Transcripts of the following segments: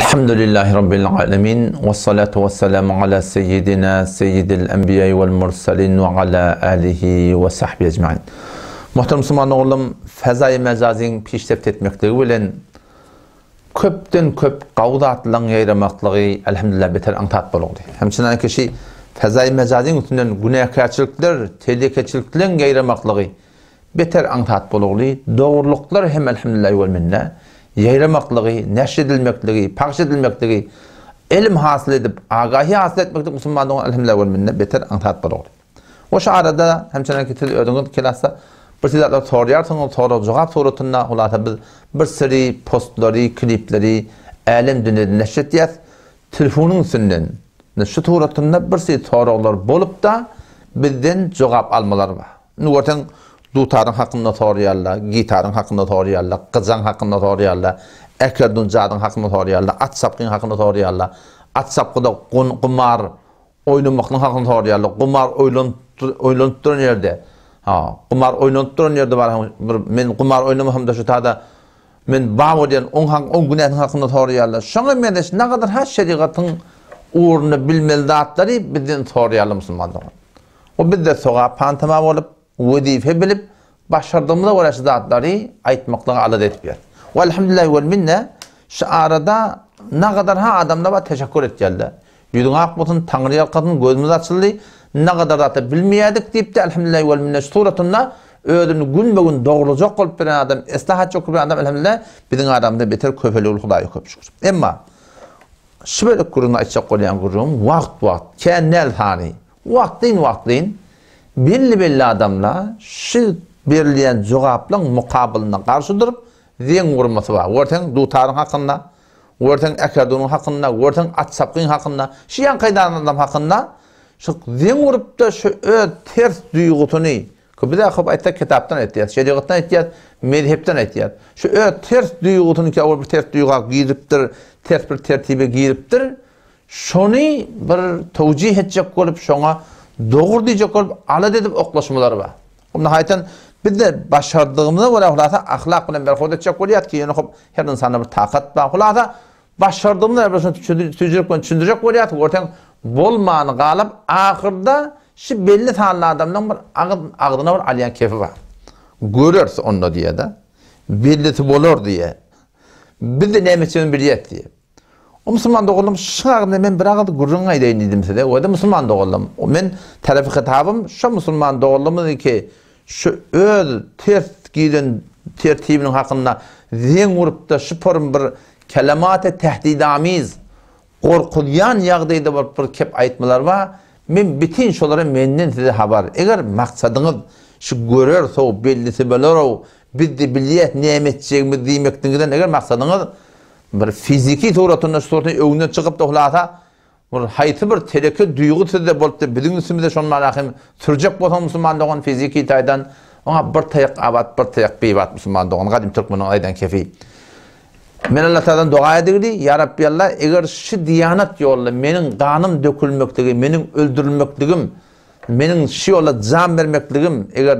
الحمد لله رب العالمين والصلاة والسلام على سيدنا سيد الأنبياء والمرسلين وعلى آله وصحبه أجمعين محترم سمان أغلم فزاي مجازين پیش تفتت مقدر ولن كبتن كب قوضات لن غير مقدرغي الحمد لله بتر انتات بلغدي همچنان أن كشي فزاي مجازين وثنن غنية كاتشلقدر تلية كاتشلقدر غير مقدرغي بتر انتات بلغدي دورلقدر هم الحمد لله والمنه yayramaklığı, neşr edilmekligi, paqş edilmekligi, ilm hasil edip, agahi hasil etmekte musulmanlığa elhamdülillah ve beter antat bolar. O şarada hemçenen ki tele ödüngün kelasa bir sizler soruyar, sonra soru cevap sorutunda ulata biz bir seri postları, klipleri, alim dünyanın neşretiyat telefonun üstünden neşretiyatında bir seri sorular bolup da bizden cevap almalar var. Nu ortan dutarın hakkında toriyalla, gitarın hakkında toriyalla, qızan hakkında toriyalla, ekerdun jadın hakkında toriyalla, at sapqın hakkında toriyalla, at sapqıda qun qumar oynunmaqın hakkında toriyalla, qumar oylun oylunup turan Ha, qumar oylunup turan yerde bar men qumar oynamam da şu tada men bawo bağodan on hang on günahın hakkında toriyalla. Şoğa men iş na qadar has şeriqatın urunu bilmeli datları bizden toriyalla musulmanlar. O bizde soğa pantama bolup Wedi febilip başardığımı da orası zatları aytmaqlığa alad etbiyat. Velhamdülillahi vel minne, şu arada ne kadar ha adamda va teşekkür et geldi. Yudun akmutun, tanrı yalkatın gözümüz açıldı, ne kadar da bilmeyedik deyip de, elhamdülillahi vel minne, suratunla, Ödünü gün be gün doğru bir adam, eslahat çok bir adam elhamdülillah, bizim adamda beter köfeli ulu hudayı köp şükür. Emma, şu böyle kuruna içecek olayan kurum, vakt vakt, kendi el vaktin vaktin, belli belli adamla, şu berilen jogaplyň mukabylyna garşy durup zeň gurmasy bar. Örten du taryh hakynda, örten akademiýa hakynda, örten atsapyň hakynda, şiýan gaýdanyň adam hakynda şu zeň gurupda şu öz ters duýgutyny köpde hap aýtsa kitapdan aýtýar, şeýdegiňden aýtýar, medhepden aýtýar. Şu öz ters duýgutyny ki, bir ters duýga giripdir, ters bir tertibe giripdir. Şonu bir tawjih etjek bolup şoňa dogry diýjek bolup ala dedip oklaşmalary bar. Onda haýtan Bizde başardığımızda ola hulasa ahlak bilen berhoda çek bolýat ki, ýene hop her insanda bir taqat bar. Hulasa başardığımızda bir şeýle tüçürip gün tüçürjek bolýat. Ortaň bolman galyp ahyrda şu belli sanly adamdan bir ağd agyrna bir alyan kefi bar. Görürse onda diýe de. Billisi bolar diye. Bizde näme bir bilýet diye. O musulman dogulum şagyny men bir agyr gurrun aýdaýyn diýdimse de, o da musulman dogulum. O men tarafy hitabym şu musulman dogulumyny ki, şu öz ter giden tertibinin hakkında zeng urup da şu porun bir kelamate tehdidamiz korkulyan yağdaydı bir bir kep aytmalar va men bitin şolara menden size habar eger maksadyňyz şu görer so bellisi bolar o bizdi bilýet nämetçeg mi diýmekdigiden eger maksadyňyz bir fiziki toratyna sorty öňden çykyp da hulata Bir haýty bir teleke duýgu tilde bolupdy. Biziň üstümizde şol marahym sürjek bolsa musulman dogan fiziki taýdan oňa bir taýak awat, bir taýak beýwat musulman dogan gadym türk bunu aýdan kefi. Men Allah taýdan duga edigdi, ya Rabbi Allah, eger şu diýanat ýolly meniň ganym dökülmekdigi, meniň öldürilmekdigim, meniň şu ýolla jan bermekdigim, eger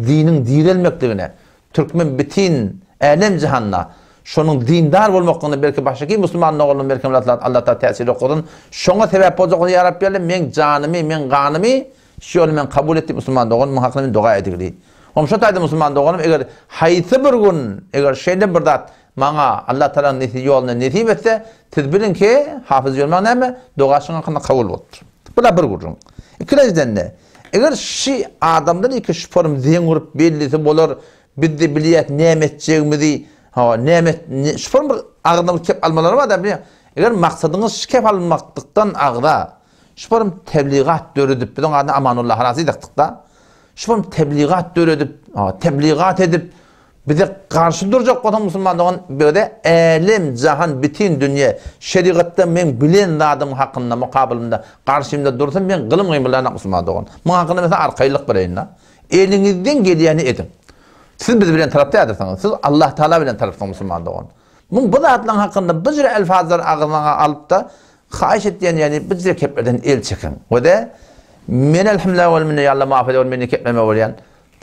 diniň dirilmekdigine türkmen bitin älem jahanna şonun dindar bolmakyny belki başga kim musulman oglunyň berken Allah ta täsir okudyn. Şoňa sebäp bolsa gyny ýarap berle men janymy, men ganymy şu ýoly men kabul etdi musulman oglunyň muhakkymy duga edigli. Onu şu taýda musulman oglunyň eger haýsy bir gün eger şeýle bir zat maňa Allah taala nesi ýolyny nesip etse, siz bilinki hafiz ýolma näme dugaşyňa kyny kabul bolýar. Bu da bir gurrun. Ikinciden de eger şi adamdan iki şu form zeňurup bellisi bolar, bizde bilýät nämetçegimizi Ha, nimet, şu form bir ağırdan kep almaları var da bir, eğer maksadınız kep almaklıktan ağırda, şu form tebliğat dörüdüp, bir de adına amanullah razı ediktik da, şu form tebliğat dörüdüp, ha, tebliğat edip, bir de karşı duracak olan Müslümanlığın böyle elim, cahan, bütün dünya, şeriatta men bilen adam hakkında, mukabilimde, karşımda dursun, men kılım kıyımlarına Müslümanlığın. Muna hakkında mesela arkaylık bireyinle. Elinizden geliyeni edin siz biz bilen tarapda edersiniz. Siz Allah Teala bilen tarapda Müslüman doğun. Bu bu zatın hakkında bir jüre elfazlar ağzına alıp da xahiş etdiyen yani bir jüre keplerden el çekin. Ve de men elhamdülillah ve minne ya Allah muhafaza ve minne kepleme olayan.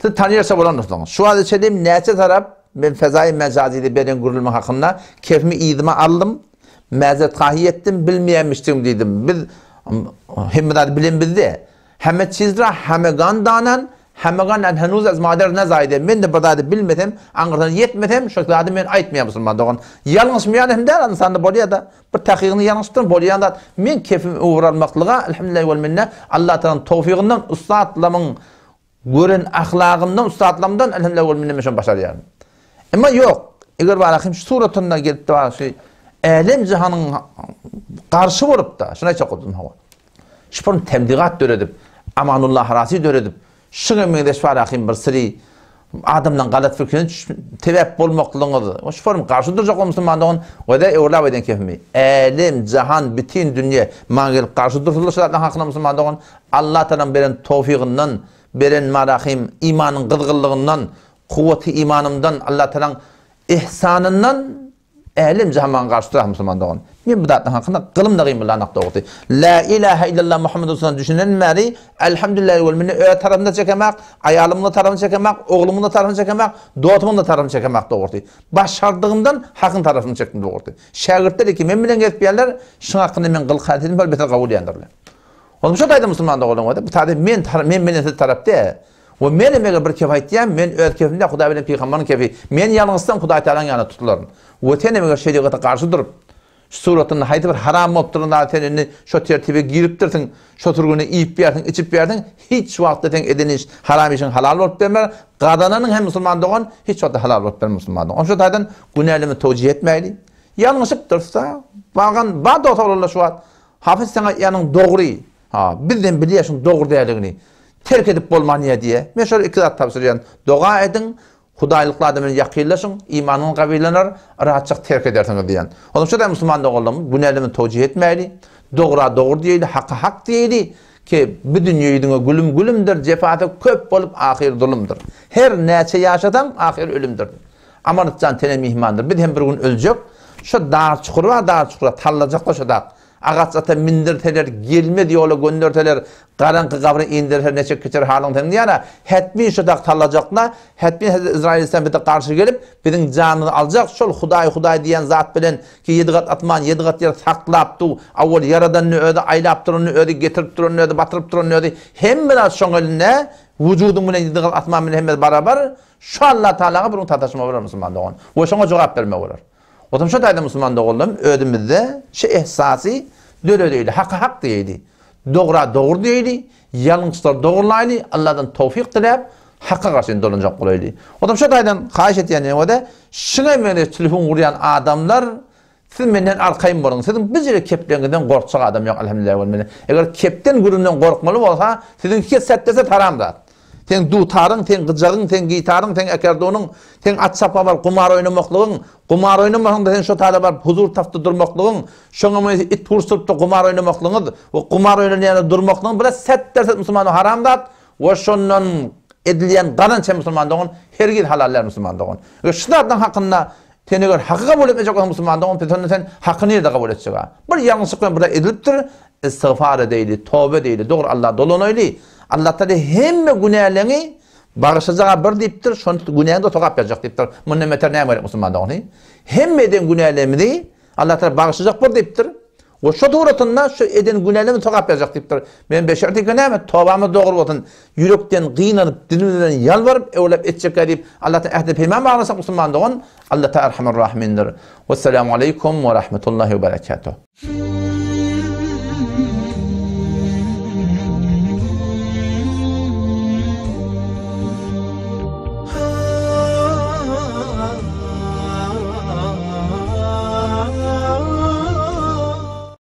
Siz tanıyorsa olan dostunuz. Şu an içediğim neyse tarap ben fezai mecazide beden gurulma hakkında kefmi idime aldım. Mezet kahiyettim bilmeyemiştim dedim. Biz hem bilen bizde. Hemme çizra hemme gandanan Hemegan en henuz ez mader ne zaydi. Men de bada de bilmedim. Angırdan yetmedim. Şu men aytmaya musulman doğan. Yalnız der Bir tahkikini yanıştırın boliya min Men kefim uğranmaklığa. Elhamdülillahi vel minne. Allah tanın tofiğinden ustaatlamın. Gören ahlakımdan ustaatlamdan. Elhamdülillahi vel minne. Meşan başarı yani. Ama yok. Eger bana kim suratında gelip Şey, Eylem cihanın karşı Amanullah şuňa meňde şwarahym bir siri adamdan galat fikir tebep bolmaklygyňyz. O şform garşy durjak bolmasa man dogan goýda ewrlap eden kefmi. Elim jahan bitin dünýä man gel garşy durulşlardan haqna musa Allah taýdan beren tawfigynyň beren marahym imanyň gyzgyllygynyň kuwaty imanymdan Allah taýdan ihsanyndan elim jahan garşy Ýa bu datdan hakyna gylym dagym bilen nakda La ilaha illallah Muhammedun sallallahu aleyhi ve sellem düşünen märi, elhamdülillahi ve minni öýe taramda çekemek, aýalymyň taramda çekemek, oglumyň taramda çekemek, dotumyň taramda çekemek dogurdy. Başardygymdan hakyn tarafyny çekdim Şagirdler ki men bilen gelip bilenler, şuň hakyny men gyl hatyny bol beter gabul ýandyrlar. Onu şu musulman da Bu taýda men men bilen tarapda men mege bir kef men öz bilen peýgamberiň Men garşy durup, suratyny haýdy bir haram bolup duran atenini şo tertibe giripdirsin, şo turgunu iyip berdin, içip berdin, hiç wagtda teň edeniş haram işin halal olup bermer, gadananyň hem musulman dogan hiç wagtda halal bolup bermer musulman dogan. Onuň taýdan günäleme tojy etmeýli. Ýalňyşyp dursa, baqan, ba dogrulaş wagt. Hafiz sana ýanyň dogry. Ha, bizden bilýär şu dogry derligini. Terk edip bolmanyýa diye, Meşhur iki zat tapsyrýan. Doga edin, Hudaylıklı adamyň yakıyılaşın, imanın kabirlenir, rahatça terk edersin diyen. Oğlum şu da Müslüman bu nelimi tocih etmeli, Dogra dogry diyeli, haqa haq diyeli, ki bu dünyayı dünya gülüm gülümdir, cefaatı köp olup ahir dolumdur. Her näçe yaşadan ahir ölümdür. Amaritcan tene mihmandır, bir bir gün öljek, şu dar çukurva, dağ çukurva, tallajak çukurva, agaç ata mindirteler gelme diýola gönderteler garanky gabry indirher neçe keçer halyň tendi ýara hetmi şudak tallajakna hetmi Izraelistan bir de garşy gelip biriň janyny aljak şol Hudaý Hudaý diýen zat bilen ki ýedigat atman ýedigat ýer saklap awol yaradan öde aýlap duran öde getirip duran öde batyryp duran öde hem bilen şoň eline wujudyň bilen ýedigat atman bilen hem beraber şu Allah Taala'ga bunu tadaşma Otam şu taýda musulman dogullym, ödümizde şe ehsasy döre döýdi, hak hak diýdi. Dogra dogru diýdi, ýalňyçlar dogrulaýdy, Allahdan tawfik diläp, hakka garşyn dolanjak bolaýdy. Otam şu taýdan haýş etýän ýa-da, şuna meni telefon gurýan adamlar Siz menden arkayım borun. siz bir jere keplengiden adam yok elhamdülillah. Eger kepten gurumdan korkmalı bolsa, sizin set dese taramdat. ten dutarın, sen gıcağın, sen gitarın, ten ekerdonun, ten at sapa var, kumar oynamakluğun, kumar oynamakluğun da sen şu tada huzur tafta durmakluğun, şuna mı it hursurup da kumar oynamakluğun, o kumar oynamakluğun, durmakluğun, bila set der set musulmanı haramdat, dat, o şunun edilyen qanan çe musulman doğun, her gil halallar musulman doğun. Şunlardan hakkında, Tene gör hakka kabul etmeyecek olan Müslüman da onun sen hakkı niye de kabul edecek? Bir yanlışlıkla burada edilip durur. Istiğfar edeydi, tövbe edeydi. Doğru Allah dolanoydu. Allah tadi hemme günahlarını bağışlayacağı bir diptir, şon günahını da tokap yazacak diptir. Munna meter ne var musulman da Hemme den günahlarını Allah tadi bağışlayacak bir diptir. O şu doğrultunda şu eden günahlarını tokap yazacak diptir. Ben beşer dike ne mi? Tovamı doğru olsun. Yürekten gıynanıp, dinimden yalvarıp, evlep edecek deyip Allah tadi ehli peyman bağlasak musulman da Allah tadi erhamer rahmindir. Wassalamu aleykum wa rahmatullahi wa barakatuh.